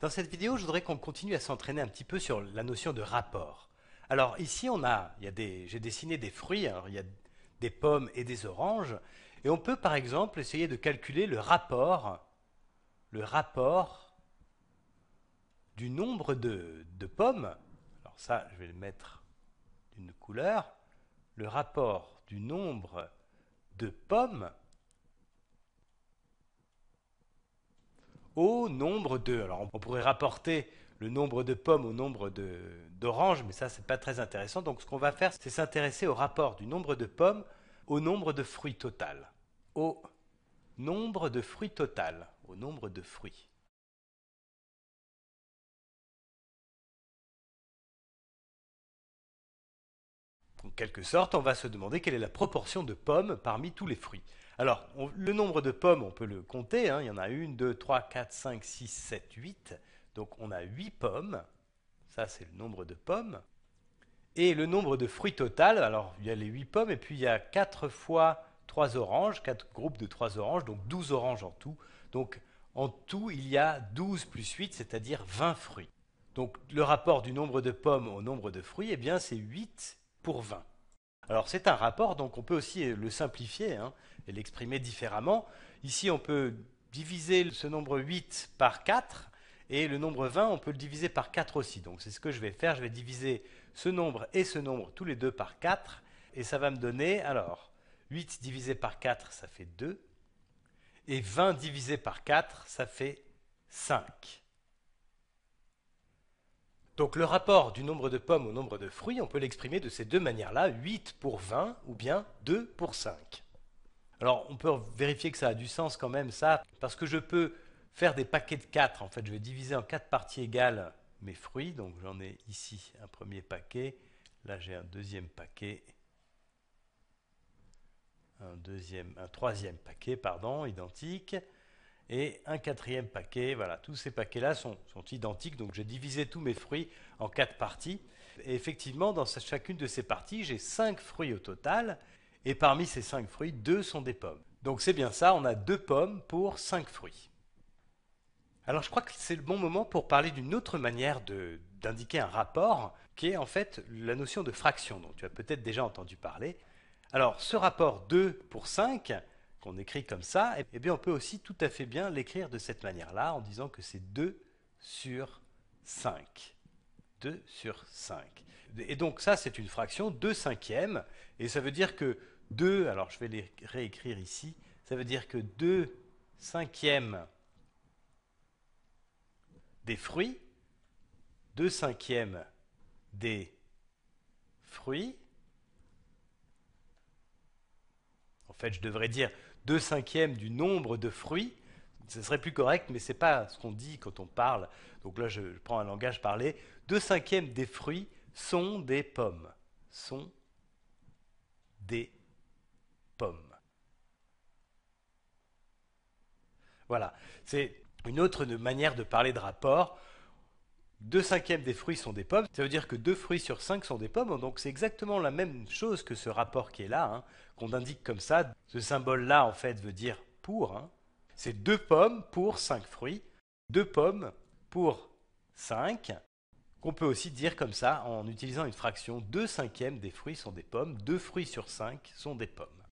Dans cette vidéo, je voudrais qu'on continue à s'entraîner un petit peu sur la notion de rapport. Alors ici, on a, des, j'ai dessiné des fruits, hein. il y a des pommes et des oranges, et on peut par exemple essayer de calculer le rapport, le rapport du nombre de pommes. Alors ça, je vais le mettre d'une couleur. Le rapport du nombre de pommes au nombre de. Alors on pourrait rapporter le nombre de pommes au nombre d'oranges, mais ça c'est pas très intéressant. Donc ce qu'on va faire, c'est s'intéresser au rapport du nombre de pommes au nombre de fruits total. Au nombre de fruits total. Au nombre de fruits. En quelque sorte, on va se demander quelle est la proportion de pommes parmi tous les fruits. Alors, le nombre de pommes, on peut le compter. Hein. il y en a une, deux, trois, quatre, cinq, six, sept, huit. Donc, on a huit pommes. Ça, c'est le nombre de pommes. Et le nombre de fruits total, alors il y a les huit pommes, et puis il y a quatre fois trois oranges, quatre groupes de trois oranges, donc douze oranges en tout. Donc, en tout, il y a douze plus huit, c'est-à-dire vingt fruits. Donc, le rapport du nombre de pommes au nombre de fruits, eh bien, c'est 8 pour 20. Alors c'est un rapport, donc on peut aussi le simplifier hein, et l'exprimer différemment. Ici, on peut diviser ce nombre 8 par 4 et le nombre 20, on peut le diviser par 4 aussi. Donc c'est ce que je vais faire, je vais diviser ce nombre et ce nombre tous les deux par 4 et ça va me donner, alors, 8 divisé par 4, ça fait 2 et 20 divisé par 4, ça fait 5. Donc le rapport du nombre de pommes au nombre de fruits, on peut l'exprimer de ces deux manières-là, 8 pour 20 ou bien 2 pour 5. Alors on peut vérifier que ça a du sens quand même ça, parce que je peux faire des paquets de 4. En fait, je vais diviser en 4 parties égales mes fruits. Donc j'en ai ici un premier paquet, là j'ai un deuxième paquet, un, deuxième, un troisième paquet, pardon, identique et un quatrième paquet. Voilà, tous ces paquets-là sont, identiques, donc j'ai divisé tous mes fruits en quatre parties. Et effectivement, dans chacune de ces parties, j'ai cinq fruits au total, et parmi ces cinq fruits, deux sont des pommes. Donc c'est bien ça, on a deux pommes pour cinq fruits. Alors je crois que c'est le bon moment pour parler d'une autre manière d'indiquer un rapport, qui est en fait la notion de fraction, dont tu as peut-être déjà entendu parler. Alors ce rapport 2 pour 5, qu'on écrit comme ça, et eh, eh bien on peut aussi tout à fait bien l'écrire de cette manière-là, en disant que c'est 2 sur 5. 2 sur 5. Et donc ça, c'est une fraction 2 cinquièmes, et ça veut dire que 2, alors je vais les réécrire ici, ça veut dire que 2 cinquièmes des fruits, 2 cinquièmes des fruits, En fait, je devrais dire 2 cinquièmes du nombre de fruits. Ce serait plus correct, mais ce n'est pas ce qu'on dit quand on parle. Donc là, je, prends un langage parlé. 2 cinquièmes des fruits sont des pommes. Sont des pommes. Voilà. C'est une autre manière de parler de rapport. 2 cinquièmes des fruits sont des pommes, ça veut dire que 2 fruits sur 5 sont des pommes, donc c'est exactement la même chose que ce rapport qui est là, hein, qu'on indique comme ça. Ce symbole-là, en fait, veut dire pour. Hein. C'est 2 pommes pour 5 fruits, 2 pommes pour 5, qu'on peut aussi dire comme ça en utilisant une fraction 2 cinquièmes des fruits sont des pommes, 2 fruits sur 5 sont des pommes.